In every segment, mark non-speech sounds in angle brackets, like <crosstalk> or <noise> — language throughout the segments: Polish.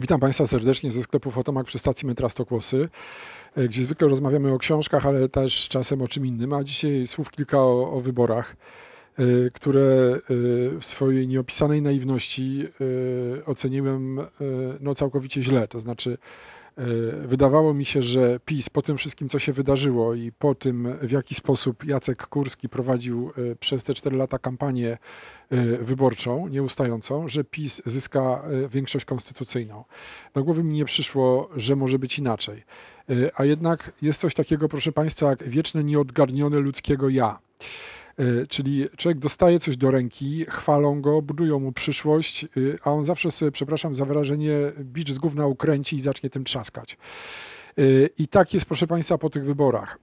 Witam Państwa serdecznie ze sklepu Fotomak przy stacji metra Stokłosy, e, gdzie zwykle rozmawiamy o książkach, ale też czasem o czym innym, a dzisiaj słów kilka o, o wyborach, e, które e, w swojej nieopisanej naiwności oceniłem no, całkowicie źle. To znaczy E, wydawało mi się, że PiS po tym wszystkim, co się wydarzyło i po tym, w jaki sposób Jacek Kurski prowadził e, przez te cztery lata kampanię e, wyborczą, nieustającą, że PiS zyska większość konstytucyjną. Do głowy mi nie przyszło, że może być inaczej. A jednak jest coś takiego, proszę Państwa, jak wieczne nieodgarnione ludzkiego ja. E, czyli człowiek dostaje coś do ręki, chwalą go, budują mu przyszłość, e, a on zawsze sobie, przepraszam za wyrażenie, bicz z gówna ukręci i zacznie tym trzaskać. E, I tak jest, proszę Państwa, po tych wyborach.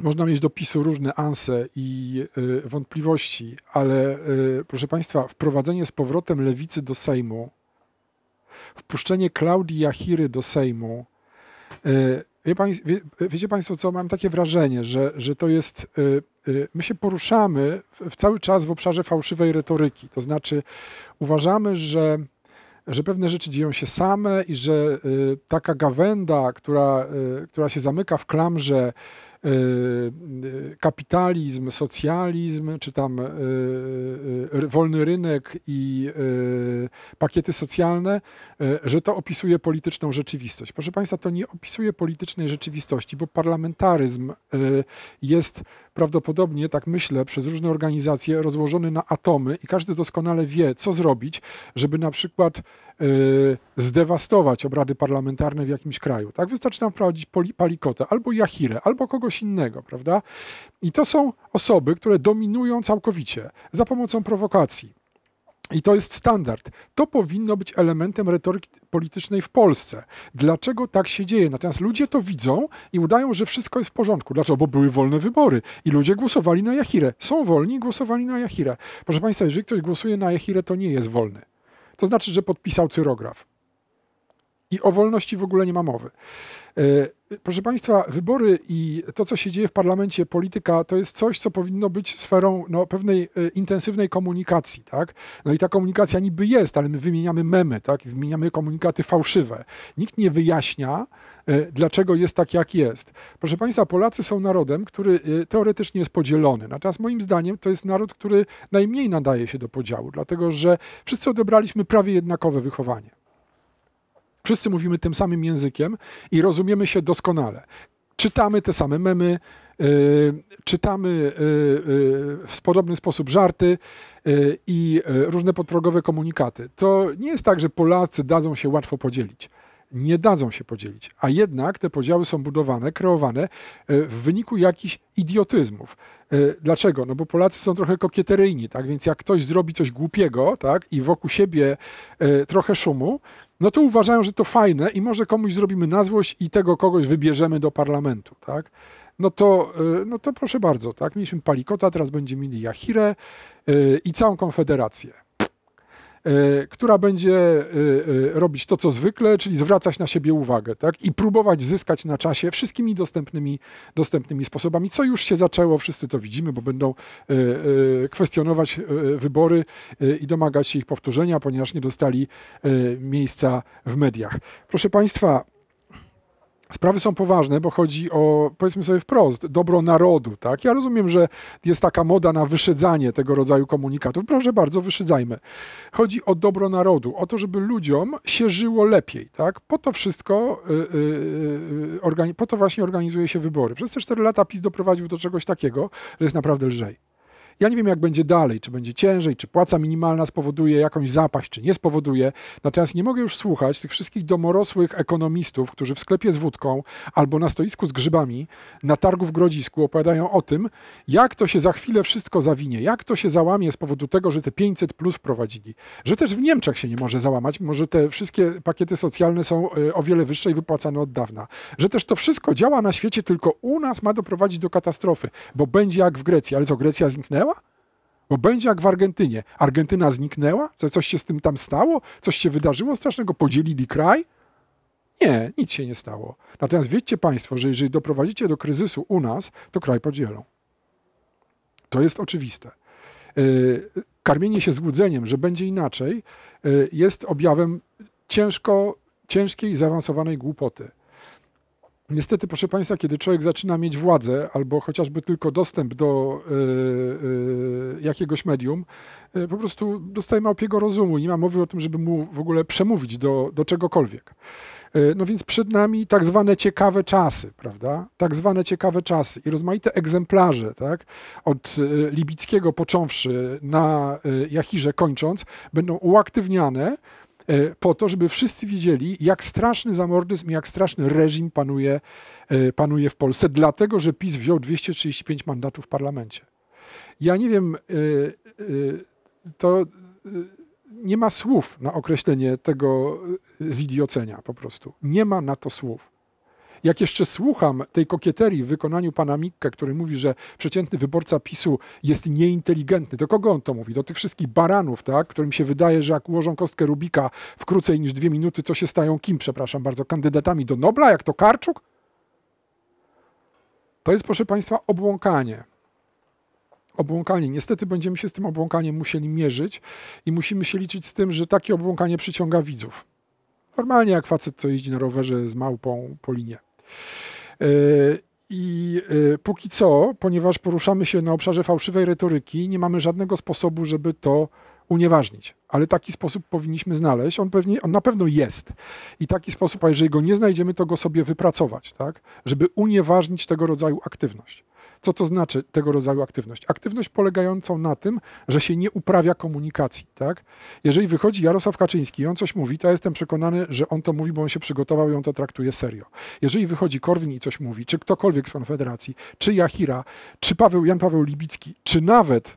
Można mieć do PiSu różne anse i wątpliwości, ale proszę Państwa, wprowadzenie z powrotem lewicy do Sejmu, wpuszczenie Klaudii Jachiry do Sejmu, Wie pan, wie, wiecie Państwo co, mam takie wrażenie, że, że to jest, y, y, my się poruszamy w cały czas w obszarze fałszywej retoryki. To znaczy uważamy, że, że pewne rzeczy dzieją się same i że y, taka gawenda, która, która się zamyka w klamrze Y, y, kapitalizm, socjalizm, czy tam y, wolny rynek i pakiety socjalne, że to opisuje polityczną rzeczywistość. Proszę Państwa, to nie opisuje politycznej rzeczywistości, bo parlamentaryzm jest prawdopodobnie, tak myślę, przez różne organizacje rozłożony na atomy i każdy doskonale wie, co zrobić, żeby na przykład zdewastować obrady parlamentarne w jakimś kraju. Tak? Wystarczy nam wprowadzić palikotę albo jachirę, albo kogoś kogoś innego, prawda? I to są osoby, które dominują całkowicie za pomocą prowokacji. I to jest standard. To powinno być elementem retoryki politycznej w Polsce. Dlaczego tak się dzieje? Natomiast ludzie to widzą i udają, że wszystko jest w porządku. Dlaczego? Bo były wolne wybory i ludzie głosowali na Jahirę. Są wolni i głosowali na Jahirę. Proszę Państwa, jeżeli ktoś głosuje na Jahirę, to nie jest wolny. To znaczy, że podpisał cyrograf. I o wolności w ogóle nie ma mowy. E, proszę Państwa, wybory i to, co się dzieje w parlamencie, polityka, to jest coś, co powinno być sferą no, pewnej e, intensywnej komunikacji. Tak? No i ta komunikacja niby jest, ale my wymieniamy memy tak? i wymieniamy komunikaty fałszywe. Nikt nie wyjaśnia, e, dlaczego jest tak, jak jest. Proszę Państwa, Polacy są narodem, który teoretycznie jest podzielony. Natomiast moim zdaniem to jest naród, który najmniej nadaje się do podziału, dlatego że wszyscy odebraliśmy prawie jednakowe wychowanie. Wszyscy mówimy tym samym językiem i rozumiemy się doskonale. Czytamy te same memy, y, czytamy y, y, w podobny sposób żarty i różne podprogowe komunikaty. To nie jest tak, że Polacy dadzą się łatwo podzielić. Nie dadzą się podzielić, a jednak te podziały są budowane, kreowane w wyniku jakichś idiotyzmów. Dlaczego? No bo Polacy są trochę kokieteryjni, tak? Więc jak ktoś zrobi coś głupiego, tak? I wokół siebie trochę szumu, no to uważają, że to fajne i może komuś zrobimy na złość i tego kogoś wybierzemy do parlamentu, tak? No to, y, no to proszę bardzo, tak? Mieliśmy Palikota, teraz będziemy mieli Jachirę y, i całą konfederację. E, która będzie e, e, robić to, co zwykle, czyli zwracać na siebie uwagę tak? i próbować zyskać na czasie wszystkimi dostępnymi, dostępnymi sposobami, co już się zaczęło, wszyscy to widzimy, bo będą kwestionować wybory i domagać się ich powtórzenia, ponieważ nie dostali miejsca w mediach. Proszę Państwa, Sprawy są poważne, bo chodzi o, powiedzmy sobie wprost, dobro narodu. Tak? Ja rozumiem, że jest taka moda na wyszydzanie tego rodzaju komunikatów. Proszę bardzo, wyszydzajmy. Chodzi o dobro narodu, o to, żeby ludziom się żyło lepiej. Tak? Po to wszystko, yy, yy, po to właśnie organizuje się wybory. Przez te cztery lata PiS doprowadził do czegoś takiego, że jest naprawdę lżej. Ja nie wiem, jak będzie dalej, czy będzie ciężej, czy płaca minimalna spowoduje jakąś zapaść, czy nie spowoduje. Natomiast nie mogę już słuchać tych wszystkich domorosłych ekonomistów, którzy w sklepie z wódką albo na stoisku z grzybami, na targu w Grodzisku opowiadają o tym, jak to się za chwilę wszystko zawinie, jak to się załamie z powodu tego, że te 500 plus wprowadzili, że też w Niemczech się nie może załamać, może te wszystkie pakiety socjalne są e, o wiele wyższe i wypłacane od dawna, że też to wszystko działa na świecie, tylko u nas ma doprowadzić do katastrofy, bo będzie jak w Grecji. Ale co, Grecja zniknęła? zniknęła? Bo będzie jak w Argentynie. Argentyna zniknęła? Co, coś się z tym tam stało? Coś się wydarzyło strasznego? Podzielili kraj? Nie, nic się nie stało. Natomiast wiecie Państwo, że jeżeli doprowadzicie do kryzysu u nas, to kraj podzielą. To jest oczywiste. E, karmienie się złudzeniem, że będzie inaczej, e, jest objawem ciężko, ciężkiej, zaawansowanej głupoty. Niestety, proszę Państwa, kiedy człowiek zaczyna mieć władzę albo chociażby tylko dostęp do y, y, jakiegoś medium, y, po prostu dostaje małpiego rozumu. Nie ma mowy o tym, żeby mu w ogóle przemówić do, do czegokolwiek. No więc przed nami tak zwane ciekawe czasy, prawda? Tak zwane ciekawe czasy i rozmaite egzemplarze, tak? Od Libickiego począwszy na Jachirze kończąc, będą uaktywniane E, po to, żeby wszyscy wiedzieli, jak straszny zamordyzm, jak straszny reżim panuje, e, panuje w Polsce, dlatego że PiS wziął 235 mandatów w parlamencie. Ja nie wiem, e, to nie ma słów na określenie tego zidiocenia po prostu. Nie ma na to słów. Jak jeszcze słucham tej kokieterii w wykonaniu pana Mikke, który mówi, że przeciętny wyborca PiSu jest nieinteligentny, to kogo on to mówi? Do tych wszystkich baranów, tak? którym się wydaje, że jak ułożą kostkę Rubika w krócej niż dwie minuty, to się stają kim, przepraszam bardzo, kandydatami do Nobla, jak to Karczuk? To jest, proszę Państwa, obłąkanie obłąkanie. Niestety będziemy się z tym obłąkaniem musieli mierzyć i musimy się liczyć z tym, że takie obłąkanie przyciąga widzów. Normalnie jak facet, co jeździ na rowerze z małpą po linie. E, I e, póki co, ponieważ poruszamy się na obszarze fałszywej retoryki, nie mamy żadnego sposobu, żeby to unieważnić. Ale taki sposób powinniśmy znaleźć. On, pewnie, on na pewno jest. I taki sposób, a jeżeli go nie znajdziemy, to go sobie wypracować, tak? żeby unieważnić tego rodzaju aktywność. Co to znaczy tego rodzaju aktywność? Aktywność polegającą na tym, że się nie uprawia komunikacji. Tak? Jeżeli wychodzi Jarosław Kaczyński i on coś mówi, to ja jestem przekonany, że on to mówi, bo on się przygotował i on to traktuje serio. Jeżeli wychodzi Korwin i coś mówi, czy ktokolwiek z Konfederacji, czy Jahira, czy Paweł, Jan Paweł Libicki, czy nawet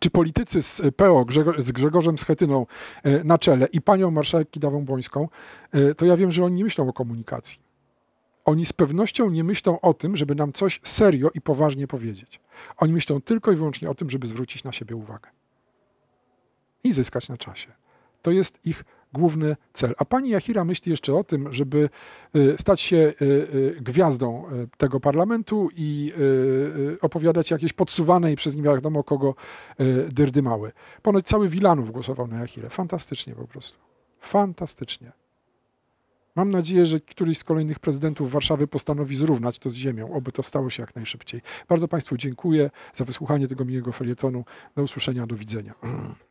czy politycy z PO z Grzegorzem Schetyną e, na czele i panią marszałek Kidawą Bońską, e, to ja wiem, że oni nie myślą o komunikacji. Oni z pewnością nie myślą o tym, żeby nam coś serio i poważnie powiedzieć. Oni myślą tylko i wyłącznie o tym, żeby zwrócić na siebie uwagę i zyskać na czasie. To jest ich główny cel. A pani Yahira myśli jeszcze o tym, żeby y, stać się y, y, gwiazdą tego parlamentu i opowiadać jakieś podsuwane i przez nie wiadomo kogo dyrdymały. Ponoć cały Wilanów głosował na Yahirę. Fantastycznie po prostu. Fantastycznie. Mam nadzieję, że któryś z kolejnych prezydentów Warszawy postanowi zrównać to z ziemią, oby to stało się jak najszybciej. Bardzo Państwu dziękuję za wysłuchanie tego miłego felietonu. Do usłyszenia, do widzenia. <clears throat>